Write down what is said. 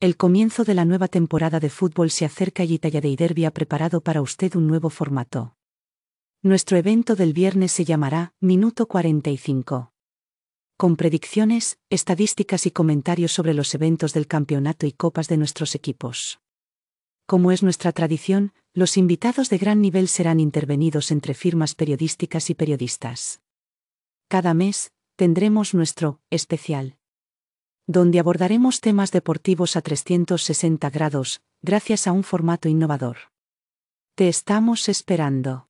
El comienzo de la nueva temporada de fútbol se acerca y Italia de Derby ha preparado para usted un nuevo formato. Nuestro evento del viernes se llamará Minuto 45. Con predicciones, estadísticas y comentarios sobre los eventos del campeonato y copas de nuestros equipos. Como es nuestra tradición, los invitados de gran nivel serán intervenidos entre firmas periodísticas y periodistas. Cada mes, tendremos nuestro especial donde abordaremos temas deportivos a 360 grados, gracias a un formato innovador. Te estamos esperando.